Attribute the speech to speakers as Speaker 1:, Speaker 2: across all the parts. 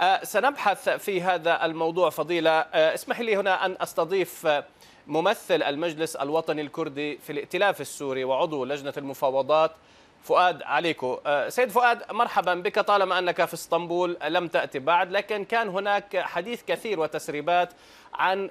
Speaker 1: أه، سنبحث في هذا الموضوع فضيلة أه، اسمح لي هنا أن أستضيف أه، ممثل المجلس الوطني الكردي في الائتلاف السوري وعضو لجنة المفاوضات فؤاد عليكو سيد فؤاد مرحبا بك طالما أنك في اسطنبول لم تأتي بعد لكن كان هناك حديث كثير وتسريبات عن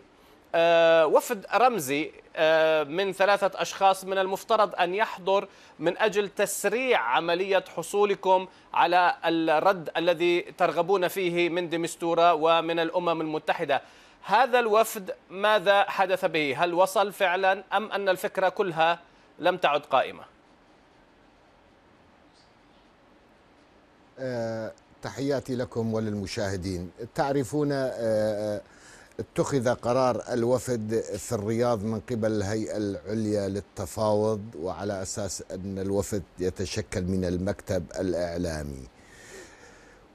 Speaker 1: آه، وفد رمزي آه، من ثلاثة أشخاص من المفترض أن يحضر من أجل تسريع عملية حصولكم على الرد الذي ترغبون فيه من دمستورة ومن الأمم المتحدة هذا الوفد ماذا حدث به؟ هل وصل فعلا أم أن الفكرة كلها لم تعد قائمة؟
Speaker 2: آه، تحياتي لكم وللمشاهدين تعرفون اتخذ قرار الوفد في الرياض من قبل الهيئة العليا للتفاوض وعلى أساس أن الوفد يتشكل من المكتب الإعلامي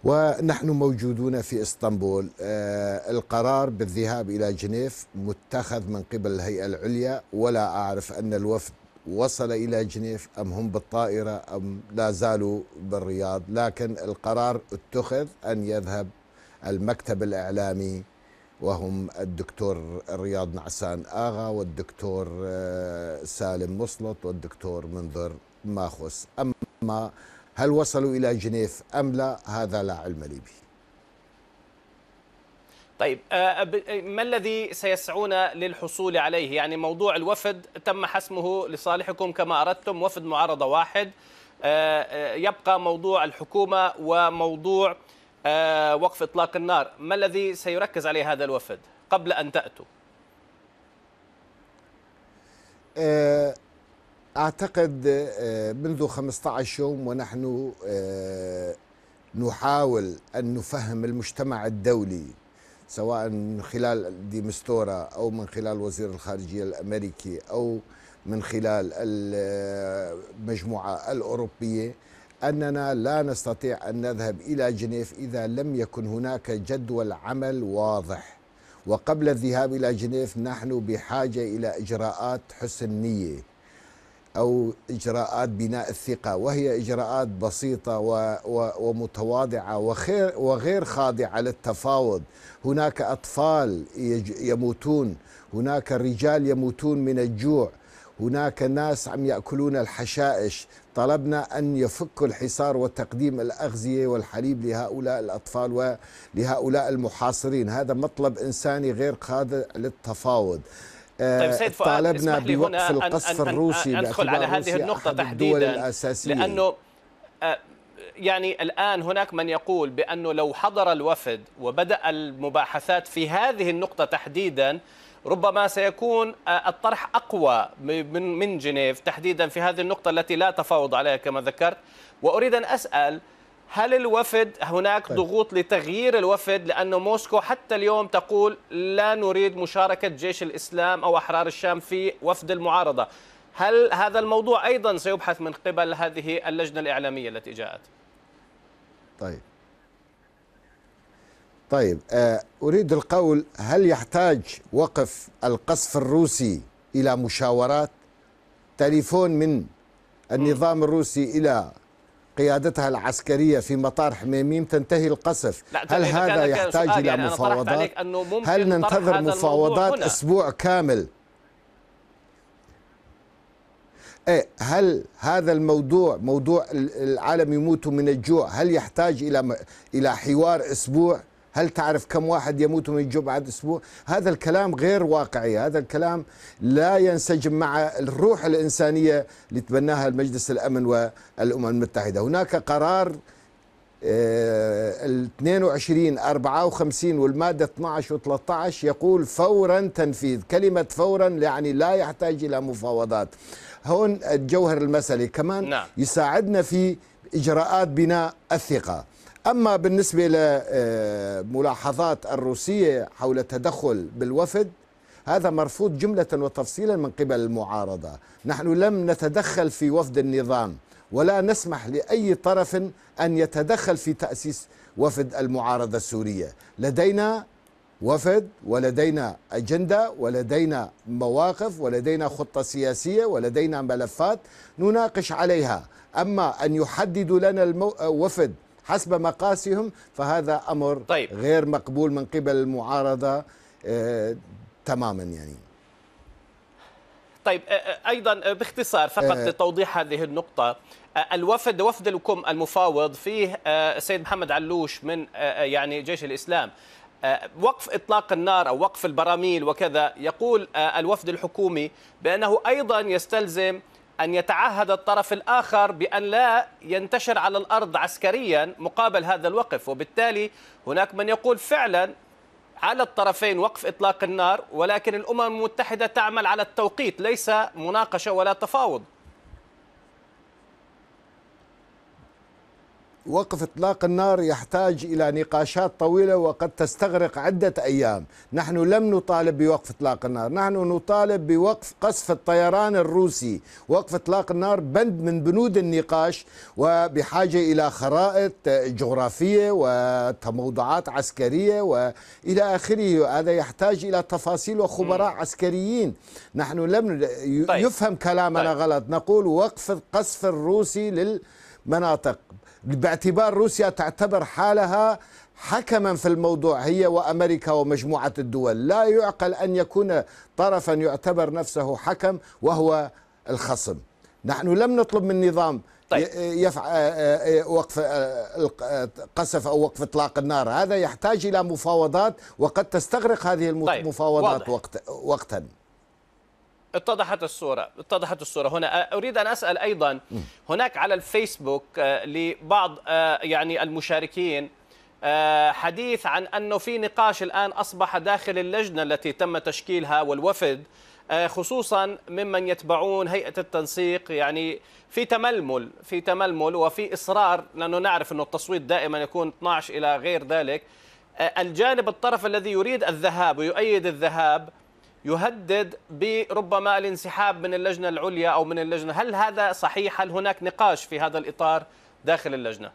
Speaker 2: ونحن موجودون في اسطنبول آه القرار بالذهاب إلى جنيف متخذ من قبل الهيئة العليا ولا أعرف أن الوفد وصل إلى جنيف أم هم بالطائرة أم لا زالوا بالرياض لكن القرار اتخذ أن يذهب المكتب الإعلامي وهم الدكتور رياض نعسان آغا والدكتور آه، سالم مصلط والدكتور منذر ماخوس أما هل وصلوا إلى جنيف أم لا هذا لا علم لي به
Speaker 1: طيب آه، ما الذي سيسعون للحصول عليه يعني موضوع الوفد تم حسمه لصالحكم كما أردتم وفد معارضة واحد آه، يبقى موضوع الحكومة وموضوع آه، وقف إطلاق النار ما الذي سيركز عليه هذا الوفد قبل أن تأتوا
Speaker 2: آه، أعتقد آه، منذ 15 يوم ونحن نحاول أن نفهم المجتمع الدولي سواء من خلال ديمستورا أو من خلال وزير الخارجية الأمريكي أو من خلال المجموعة الأوروبية أننا لا نستطيع أن نذهب إلى جنيف إذا لم يكن هناك جدول عمل واضح وقبل الذهاب إلى جنيف نحن بحاجة إلى إجراءات حسن نية أو إجراءات بناء الثقة وهي إجراءات بسيطة ومتواضعة وخير وغير خاضعة للتفاوض هناك أطفال يموتون هناك رجال يموتون من الجوع هناك ناس عم ياكلون الحشائش طلبنا ان يفكوا الحصار وتقديم الاغذيه والحليب لهؤلاء الاطفال ولهؤلاء المحاصرين هذا مطلب انساني غير خاضع للتفاوض آه، طيب سيد فؤاد طالبنا بوقف القصف أن أن أن أدخل على هذه النقطة تحديدا لأنه
Speaker 1: آه، يعني الآن هناك من يقول بأنه لو حضر الوفد وبدأ المباحثات في هذه النقطة تحديدا ربما سيكون آه، الطرح أقوى من من جنيف تحديدا في هذه النقطة التي لا تفاوض عليها كما ذكرت وأريد أن أسأل هل الوفد هناك طيب. ضغوط لتغيير الوفد لأن موسكو حتى اليوم تقول لا نريد مشاركة جيش الإسلام أو أحرار الشام في وفد المعارضة هل هذا الموضوع أيضا سيبحث من قبل هذه اللجنة الإعلامية التي جاءت
Speaker 2: طيب طيب آه، أريد القول هل يحتاج وقف القصف الروسي إلى مشاورات تليفون من النظام الروسي إلى قيادتها العسكريه في مطار حميميم تنتهي القصف لا هل هذا يحتاج الى يعني مفاوضات هل ننتظر مفاوضات اسبوع كامل إيه، هل هذا الموضوع موضوع العالم يموت من الجوع هل يحتاج إلى إلى حوار أسبوع هل تعرف كم واحد يموت من الجوع بعد أسبوع هذا الكلام غير واقعي هذا الكلام لا ينسجم مع الروح الإنسانية اللي تبناها المجلس الأمن والأمم المتحدة هناك قرار آه، ال 22 54 والمادة 12 و 13 يقول فورا تنفيذ كلمة فورا يعني لا يحتاج إلى مفاوضات هون الجوهر المسألة كمان نعم. يساعدنا في إجراءات بناء الثقة أما بالنسبة لملاحظات آه، الروسية حول التدخل بالوفد هذا مرفوض جملة وتفصيلا من قبل المعارضة نحن لم نتدخل في وفد النظام ولا نسمح لأي طرف أن يتدخل في تأسيس وفد المعارضة السورية لدينا وفد ولدينا أجندة ولدينا مواقف ولدينا خطة سياسية ولدينا ملفات نناقش عليها أما أن يحددوا لنا الوفد حسب مقاسهم فهذا أمر طيب. غير مقبول من قبل المعارضة آه تماما يعني
Speaker 1: طيب آه، آه، ايضا آه، باختصار فقط لتوضيح هذه النقطه الوفد وفدكم المفاوض فيه السيد محمد علوش من يعني جيش الاسلام آه، وقف إطلاق النار أو وقف البراميل وكذا يقول آه، الوفد الحكومي بأنه أيضا يستلزم أن يتعهد الطرف الآخر بأن لا ينتشر على الأرض عسكريا مقابل هذا الوقف وبالتالي هناك من يقول فعلا على الطرفين وقف إطلاق النار ولكن الأمم المتحدة تعمل على التوقيت ليس مناقشة ولا تفاوض
Speaker 2: وقف اطلاق النار يحتاج الى نقاشات طويله وقد تستغرق عده ايام، نحن لم نطالب بوقف اطلاق النار، نحن نطالب بوقف قصف الطيران الروسي، وقف اطلاق النار بند من بنود النقاش وبحاجه الى خرائط جغرافيه وتموضعات عسكريه والى اخره، هذا يحتاج الى تفاصيل وخبراء م. عسكريين، نحن لم طيب. يفهم كلامنا طيب. غلط، نقول وقف القصف الروسي لل مناطق باعتبار روسيا تعتبر حالها حكما في الموضوع هي وامريكا ومجموعه الدول، لا يعقل ان يكون طرفا يعتبر نفسه حكم وهو الخصم. نحن لم نطلب من نظام طيب. يفعل آه، آه، آه، وقف قصف او وقف اطلاق النار، هذا يحتاج الى مفاوضات وقد تستغرق هذه المفاوضات طيب. وقت وقتا.
Speaker 1: اتضحت الصورة اتضحت الصورة هنا آه، أريد أن أسأل أيضا هناك على الفيسبوك آه، لبعض آه، يعني المشاركين حديث عن أنه في نقاش الآن أصبح داخل اللجنة التي تم تشكيلها والوفد خصوصا ممن يتبعون هيئة التنسيق يعني في تململ في تململ وفي إصرار لأنه نعرف أنه التصويت دائما يكون 12 إلى غير ذلك الجانب الطرف الذي يريد الذهاب ويؤيد الذهاب يهدد بربما الانسحاب من اللجنة العليا أو من اللجنة هل هذا صحيح؟ هل هناك نقاش في هذا الإطار داخل اللجنة؟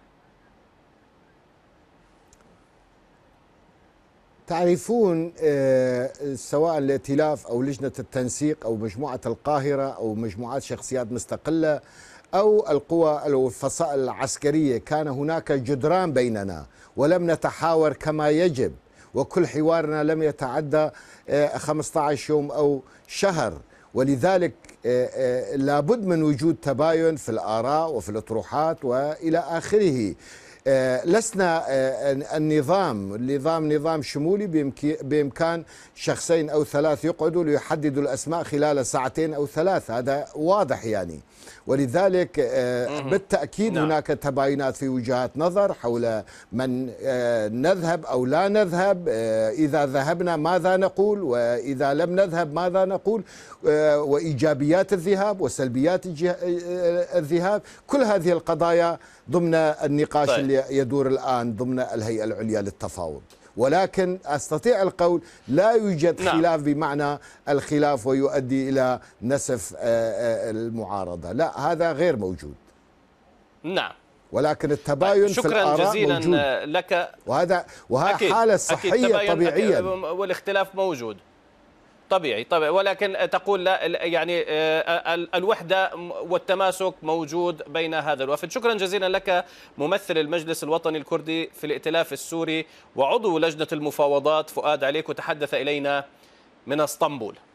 Speaker 2: تعرفون آه، سواء الائتلاف أو لجنة التنسيق أو مجموعة القاهرة أو مجموعات شخصيات مستقلة أو القوى أو الفصائل العسكرية كان هناك جدران بيننا ولم نتحاور كما يجب وكل حوارنا لم يتعدى 15 آه، يوم أو شهر ولذلك آه، آه، لابد من وجود تباين في الآراء وفي الأطروحات وإلى آخره آه، لسنا آه، النظام النظام نظام شمولي بإمكان شخصين أو ثلاث يقعدوا ليحددوا الأسماء خلال ساعتين أو ثلاث هذا واضح يعني ولذلك آه، بالتأكيد نعم. هناك تباينات في وجهات نظر حول من نذهب أو لا نذهب إذا ذهبنا ماذا نقول وإذا لم نذهب ماذا نقول وإيجابيات الذهاب وسلبيات الذهاب كل هذه القضايا ضمن النقاش طيب. اللي يدور الآن ضمن الهيئة العليا للتفاوض ولكن استطيع القول لا يوجد نعم. خلاف بمعنى الخلاف ويؤدي الى نسف آه، آه، المعارضه، لا هذا غير موجود. نعم. ولكن التباين شكرا في الآراء جزيلا موجود. لك وهذا
Speaker 1: وهذا حاله صحيه أكيد. طبيعيه والاختلاف موجود. طبيعي طبيعي ولكن تقول لا يعني آه، آه، الوحده والتماسك موجود بين هذا الوفد شكرا جزيلا لك ممثل المجلس الوطني الكردي في الائتلاف السوري وعضو لجنه المفاوضات فؤاد عليك وتحدث الينا من اسطنبول